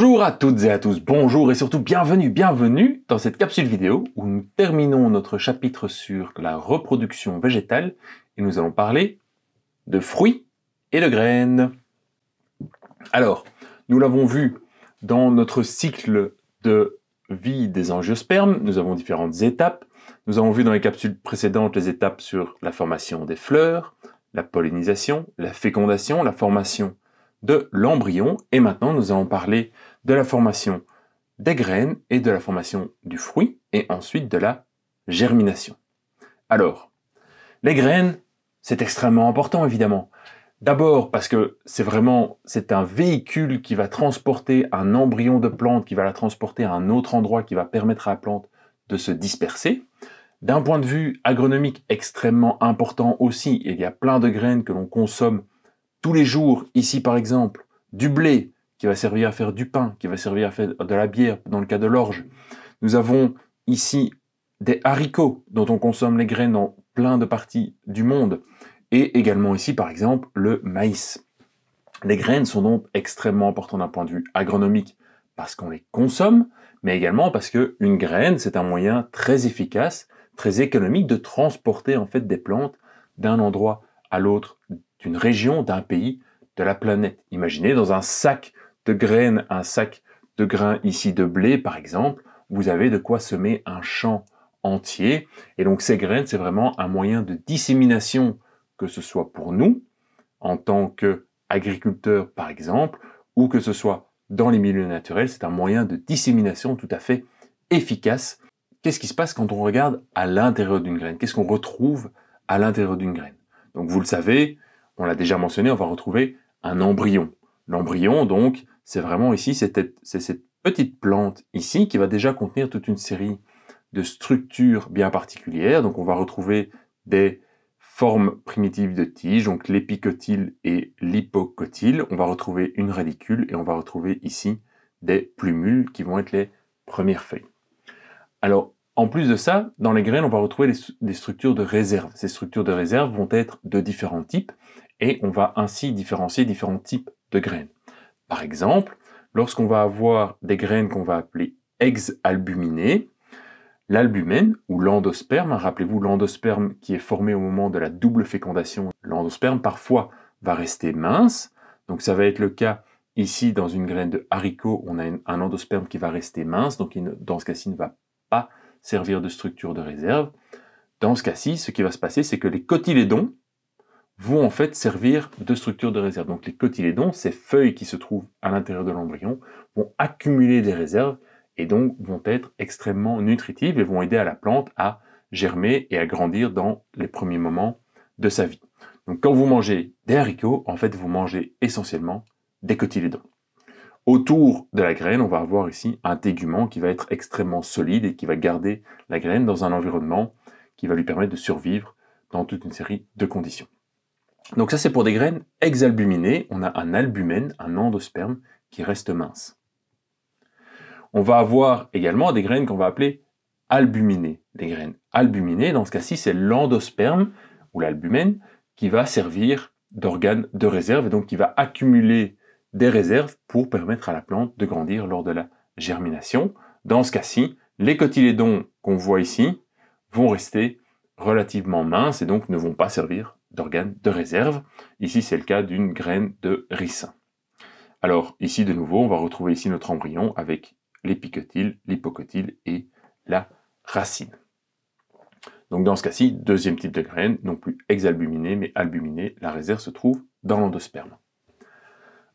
Bonjour à toutes et à tous, bonjour et surtout bienvenue, bienvenue dans cette capsule vidéo où nous terminons notre chapitre sur la reproduction végétale et nous allons parler de fruits et de graines. Alors, nous l'avons vu dans notre cycle de vie des angiospermes, nous avons différentes étapes. Nous avons vu dans les capsules précédentes les étapes sur la formation des fleurs, la pollinisation, la fécondation, la formation de l'embryon. Et maintenant, nous allons parler de la formation des graines et de la formation du fruit et ensuite de la germination. Alors, les graines, c'est extrêmement important évidemment. D'abord parce que c'est vraiment c'est un véhicule qui va transporter un embryon de plante qui va la transporter à un autre endroit qui va permettre à la plante de se disperser. D'un point de vue agronomique extrêmement important aussi, il y a plein de graines que l'on consomme tous les jours ici par exemple, du blé, qui va servir à faire du pain, qui va servir à faire de la bière, dans le cas de l'orge. Nous avons ici des haricots dont on consomme les graines dans plein de parties du monde, et également ici par exemple le maïs. Les graines sont donc extrêmement importantes d'un point de vue agronomique parce qu'on les consomme, mais également parce qu'une graine c'est un moyen très efficace, très économique de transporter en fait des plantes d'un endroit à l'autre, d'une région, d'un pays, de la planète. Imaginez dans un sac de graines, un sac de grains ici de blé par exemple, vous avez de quoi semer un champ entier. Et donc ces graines, c'est vraiment un moyen de dissémination, que ce soit pour nous, en tant qu'agriculteurs par exemple, ou que ce soit dans les milieux naturels, c'est un moyen de dissémination tout à fait efficace. Qu'est-ce qui se passe quand on regarde à l'intérieur d'une graine Qu'est-ce qu'on retrouve à l'intérieur d'une graine Donc vous le savez, on l'a déjà mentionné, on va retrouver un embryon. L'embryon, donc, c'est vraiment ici, c'est cette petite plante ici qui va déjà contenir toute une série de structures bien particulières. Donc on va retrouver des formes primitives de tiges, donc l'épicotyle et l'hypocotyle. On va retrouver une radicule et on va retrouver ici des plumules qui vont être les premières feuilles. Alors, en plus de ça, dans les graines, on va retrouver des structures de réserve. Ces structures de réserve vont être de différents types et on va ainsi différencier différents types de graines. Par exemple, lorsqu'on va avoir des graines qu'on va appeler exalbuminées, l'albumène ou l'endosperme, rappelez-vous l'endosperme qui est formé au moment de la double fécondation, l'endosperme parfois va rester mince, donc ça va être le cas ici dans une graine de haricot, on a un endosperme qui va rester mince, donc dans ce cas-ci ne va pas servir de structure de réserve. Dans ce cas-ci, ce qui va se passer, c'est que les cotylédons, vont en fait servir de structure de réserve. Donc les cotylédons, ces feuilles qui se trouvent à l'intérieur de l'embryon, vont accumuler des réserves et donc vont être extrêmement nutritives et vont aider à la plante à germer et à grandir dans les premiers moments de sa vie. Donc quand vous mangez des haricots, en fait vous mangez essentiellement des cotylédons. Autour de la graine, on va avoir ici un tégument qui va être extrêmement solide et qui va garder la graine dans un environnement qui va lui permettre de survivre dans toute une série de conditions. Donc ça, c'est pour des graines exalbuminées. On a un albumène, un endosperme qui reste mince. On va avoir également des graines qu'on va appeler albuminées. Des graines albuminées, dans ce cas-ci, c'est l'endosperme ou l'albumène qui va servir d'organe de réserve et donc qui va accumuler des réserves pour permettre à la plante de grandir lors de la germination. Dans ce cas-ci, les cotylédons qu'on voit ici vont rester relativement minces et donc ne vont pas servir d'organes de réserve. Ici, c'est le cas d'une graine de ricin. Alors ici, de nouveau, on va retrouver ici notre embryon avec l'épicotyle, l'hypocotyle et la racine. Donc dans ce cas-ci, deuxième type de graine, non plus exalbuminée mais albuminée, la réserve se trouve dans l'endosperme.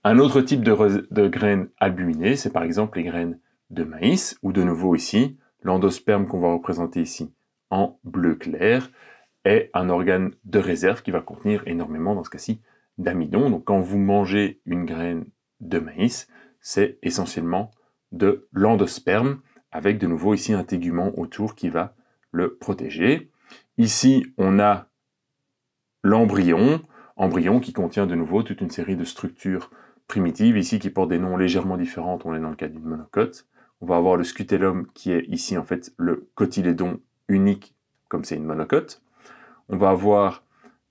Un autre type de, de graines albuminées, c'est par exemple les graines de maïs, ou de nouveau ici, l'endosperme qu'on va représenter ici en bleu clair, est un organe de réserve qui va contenir énormément, dans ce cas-ci, d'amidon. Donc quand vous mangez une graine de maïs, c'est essentiellement de l'endosperme, avec de nouveau ici un tégument autour qui va le protéger. Ici, on a l'embryon, embryon qui contient de nouveau toute une série de structures primitives, ici qui portent des noms légèrement différents, on est dans le cas d'une monocote. On va avoir le scutellum qui est ici en fait le cotylédon unique, comme c'est une monocote on va avoir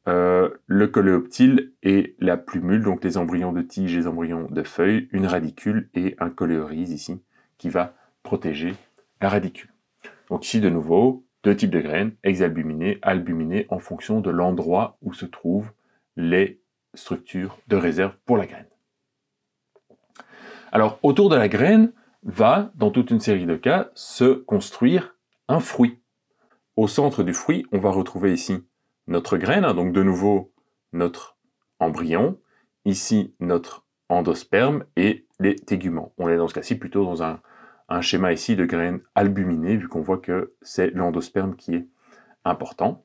euh, le coléoptile et la plumule, donc les embryons de tiges, les embryons de feuilles, une radicule et un coléorise ici qui va protéger la radicule. Donc ici de nouveau, deux types de graines, exalbuminées, albuminées, en fonction de l'endroit où se trouvent les structures de réserve pour la graine. Alors autour de la graine va, dans toute une série de cas, se construire un fruit. Au centre du fruit, on va retrouver ici notre graine, hein, donc de nouveau notre embryon, ici notre endosperme et les téguments. On est dans ce cas-ci plutôt dans un, un schéma ici de graines albuminées, vu qu'on voit que c'est l'endosperme qui est important.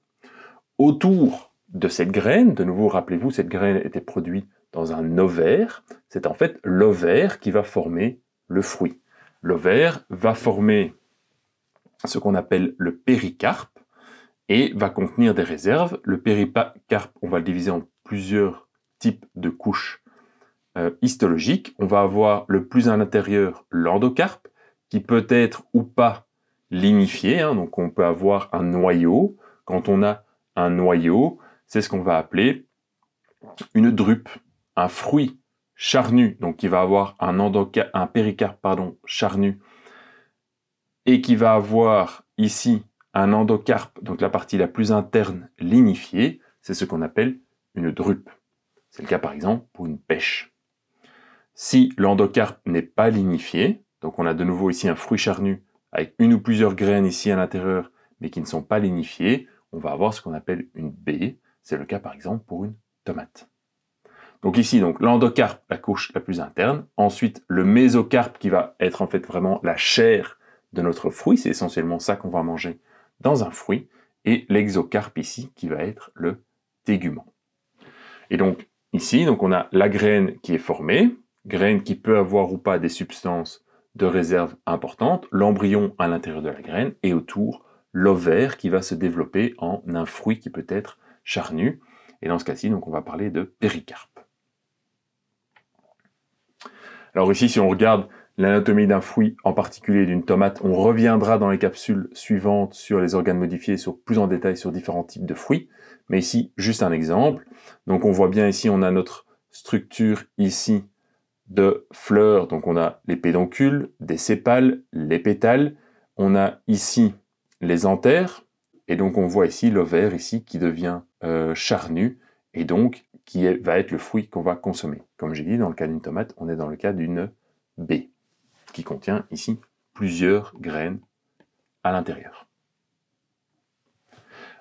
Autour de cette graine, de nouveau rappelez-vous, cette graine était produite dans un ovaire, c'est en fait l'ovaire qui va former le fruit. L'ovaire va former ce qu'on appelle le péricarpe, et va contenir des réserves. Le péricarpe, on va le diviser en plusieurs types de couches euh, histologiques. On va avoir le plus à l'intérieur, l'endocarpe, qui peut être ou pas lignifié. Hein. donc on peut avoir un noyau. Quand on a un noyau, c'est ce qu'on va appeler une drupe, un fruit charnu, donc qui va avoir un, un péricarpe pardon, charnu et qui va avoir ici un endocarpe, donc la partie la plus interne lignifiée, c'est ce qu'on appelle une drupe. C'est le cas par exemple pour une pêche. Si l'endocarpe n'est pas lignifié, donc on a de nouveau ici un fruit charnu avec une ou plusieurs graines ici à l'intérieur, mais qui ne sont pas lignifiées, on va avoir ce qu'on appelle une baie. C'est le cas par exemple pour une tomate. Donc ici, donc l'endocarpe, la couche la plus interne. Ensuite, le mésocarpe qui va être en fait vraiment la chair de notre fruit, c'est essentiellement ça qu'on va manger dans un fruit, et l'exocarpe ici qui va être le tégument. Et donc ici, donc on a la graine qui est formée, graine qui peut avoir ou pas des substances de réserve importantes, l'embryon à l'intérieur de la graine et autour l'ovaire qui va se développer en un fruit qui peut être charnu. Et dans ce cas-ci, donc on va parler de péricarpe. Alors ici, si on regarde l'anatomie d'un fruit, en particulier d'une tomate. On reviendra dans les capsules suivantes sur les organes modifiés sur plus en détail sur différents types de fruits. Mais ici, juste un exemple. Donc on voit bien ici, on a notre structure ici de fleurs. Donc on a les pédoncules, des sépales, les pétales. On a ici les anthères. Et donc on voit ici l'ovaire ici qui devient euh, charnu et donc qui va être le fruit qu'on va consommer. Comme j'ai dit, dans le cas d'une tomate, on est dans le cas d'une baie qui contient ici plusieurs graines à l'intérieur.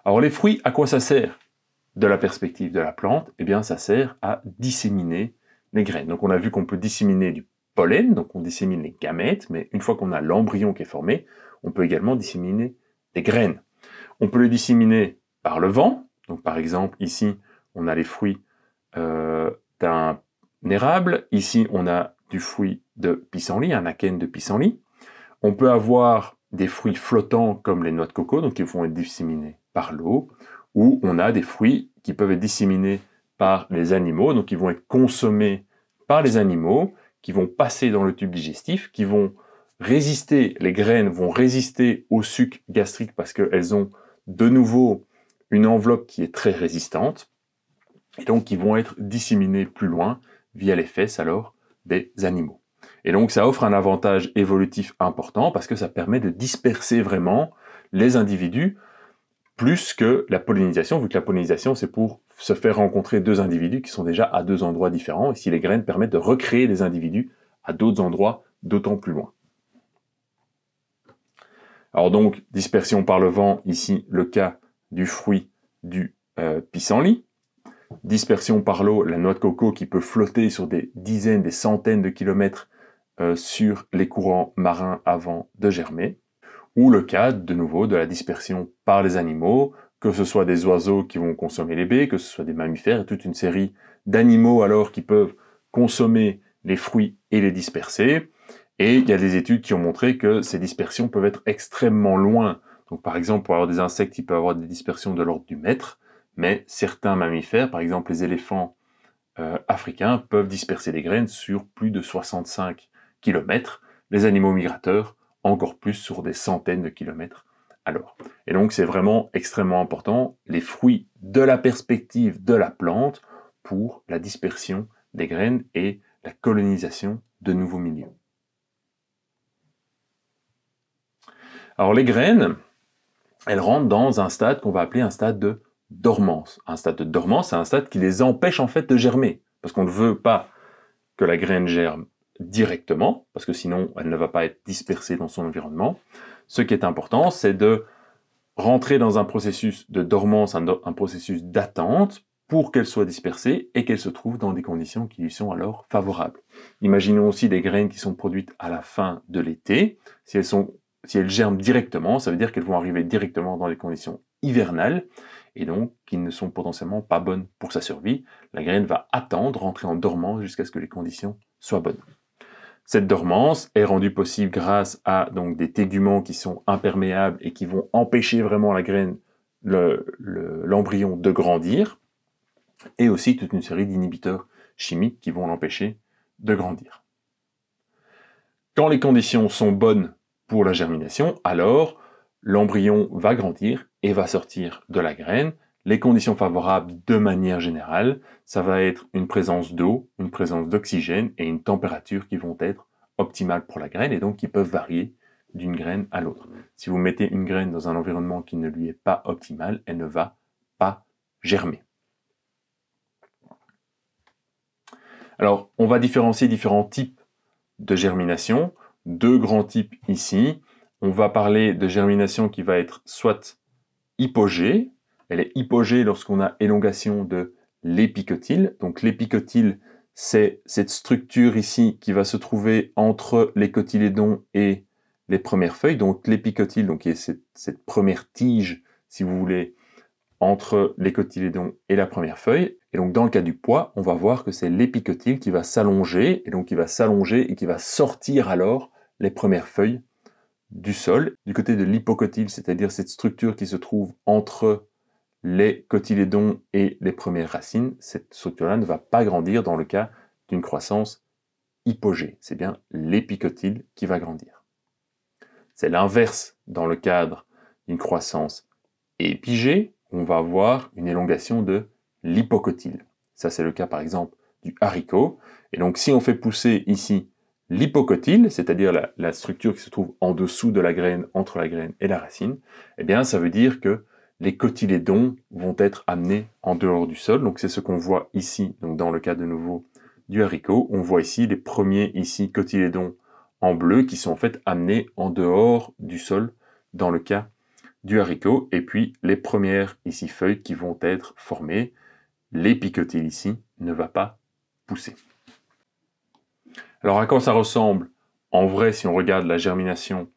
Alors les fruits, à quoi ça sert de la perspective de la plante Eh bien ça sert à disséminer les graines. Donc on a vu qu'on peut disséminer du pollen, donc on dissémine les gamètes, mais une fois qu'on a l'embryon qui est formé, on peut également disséminer des graines. On peut les disséminer par le vent, donc par exemple ici on a les fruits euh, d'un érable, ici on a du fruit de pissenlit, un akène de pissenlit. On peut avoir des fruits flottants comme les noix de coco, donc ils vont être disséminés par l'eau, ou on a des fruits qui peuvent être disséminés par les animaux, donc ils vont être consommés par les animaux, qui vont passer dans le tube digestif, qui vont résister, les graines vont résister au suc gastrique parce qu'elles ont de nouveau une enveloppe qui est très résistante, et donc qui vont être disséminées plus loin via les fesses alors des animaux. Et donc ça offre un avantage évolutif important parce que ça permet de disperser vraiment les individus plus que la pollinisation, vu que la pollinisation c'est pour se faire rencontrer deux individus qui sont déjà à deux endroits différents, et si les graines permettent de recréer des individus à d'autres endroits d'autant plus loin. Alors donc, dispersion par le vent, ici le cas du fruit du euh, pissenlit dispersion par l'eau, la noix de coco qui peut flotter sur des dizaines, des centaines de kilomètres euh, sur les courants marins avant de germer, ou le cas de nouveau de la dispersion par les animaux, que ce soit des oiseaux qui vont consommer les baies, que ce soit des mammifères, et toute une série d'animaux alors qui peuvent consommer les fruits et les disperser. Et il y a des études qui ont montré que ces dispersions peuvent être extrêmement loin. Donc par exemple, pour avoir des insectes, il peut avoir des dispersions de l'ordre du mètre mais certains mammifères, par exemple les éléphants euh, africains, peuvent disperser des graines sur plus de 65 km, les animaux migrateurs encore plus sur des centaines de kilomètres Alors, Et donc c'est vraiment extrêmement important, les fruits de la perspective de la plante pour la dispersion des graines et la colonisation de nouveaux milieux. Alors les graines, elles rentrent dans un stade qu'on va appeler un stade de dormance. Un stade de dormance, c'est un stade qui les empêche en fait de germer. Parce qu'on ne veut pas que la graine germe directement, parce que sinon elle ne va pas être dispersée dans son environnement. Ce qui est important, c'est de rentrer dans un processus de dormance, un, processus d'attente pour qu'elle soit dispersée et qu'elle se trouve dans des conditions qui lui sont alors favorables. Imaginons aussi des graines qui sont produites à la fin de l'été. Si si elles germent directement, ça veut dire qu'elles vont arriver directement dans les conditions hivernales et donc qui ne sont potentiellement pas bonnes pour sa survie. La graine va attendre, rentrer en dormance jusqu'à ce que les conditions soient bonnes. Cette dormance est rendue possible grâce à donc des téguments qui sont imperméables et qui vont empêcher vraiment la graine, l'embryon de grandir, et aussi toute une série d'inhibiteurs chimiques qui vont l'empêcher de grandir. Quand les conditions sont bonnes pour la germination, alors l'embryon va grandir et va sortir de la graine. Les conditions favorables de manière générale, ça va être une présence d'eau, une présence d'oxygène et une température qui vont être optimales pour la graine et donc qui peuvent varier d'une graine à l'autre. Si vous mettez une graine dans un environnement qui ne lui est pas optimal, elle ne va pas germer. Alors, on va différencier différents types de germination. Deux grands types ici, on va parler de germination qui va être soit hypogée, elle est hypogée lorsqu'on a élongation de l'épicotyle. Donc l'épicotyle, c'est cette structure ici qui va se trouver entre les cotylédons et les premières feuilles. Donc l'épicotyle, donc qui est cette, première tige, si vous voulez, entre les cotylédons et la première feuille. Et donc dans le cas du pois, on va voir que c'est l'épicotyle qui va s'allonger, et donc qui va s'allonger et qui va sortir alors les premières feuilles du sol, du côté de l'hypocotyle, c'est-à-dire cette structure qui se trouve entre les cotylédons et les premières racines, cette structure-là ne va pas grandir dans le cas d'une croissance hypogée. C'est bien l'épicotyle qui va grandir. C'est l'inverse dans le cadre d'une croissance épigée, on va avoir une élongation de l'hypocotyle. Ça, c'est le cas par exemple du haricot. Et donc, si on fait pousser ici L'hypocotyle, c'est-à-dire la, structure qui se trouve en dessous de la graine, entre la graine et la racine, eh bien, ça veut dire que les cotylédons vont être amenés en dehors du sol. Donc, c'est ce qu'on voit ici. Donc, dans le cas de nouveau du haricot, on voit ici les premiers ici cotylédons en bleu qui sont en fait amenés en dehors du sol dans le cas du haricot. Et puis, les premières ici feuilles qui vont être formées. l'épicotyle ici ne va pas pousser. Alors à quoi ça ressemble en vrai si on regarde la germination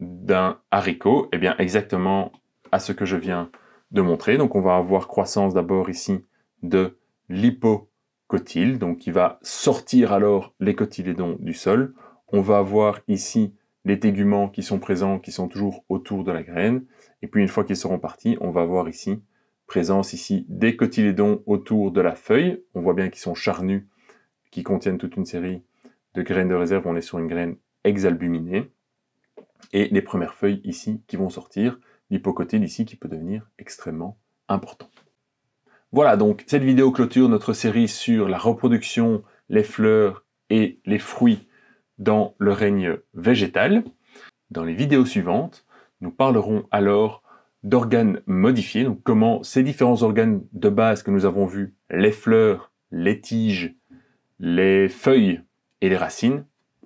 d'un haricot Eh bien exactement à ce que je viens de montrer. Donc on va avoir croissance d'abord ici de l'hypocotyle, donc qui va sortir alors les cotylédons du sol. On va avoir ici les téguments qui sont présents, qui sont toujours autour de la graine. Et puis une fois qu'ils seront partis, on va avoir ici présence ici des cotylédons autour de la feuille. On voit bien qu'ils sont charnus, qui contiennent toute une série de graines de réserve, on est sur une graine exalbuminée. Et les premières feuilles ici qui vont sortir, l'hypocotyle ici qui peut devenir extrêmement important. Voilà donc, cette vidéo clôture notre série sur la reproduction, les fleurs et les fruits dans le règne végétal. Dans les vidéos suivantes, nous parlerons alors d'organes modifiés, donc comment ces différents organes de base que nous avons vus, les fleurs, les tiges, les feuilles et les racines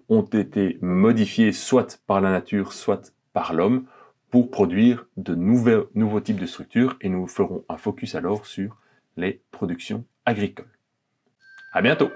ont été modifiées soit par la nature, soit par l'homme pour produire de nouveaux, types de structures et nous ferons un focus alors sur les productions agricoles. À bientôt!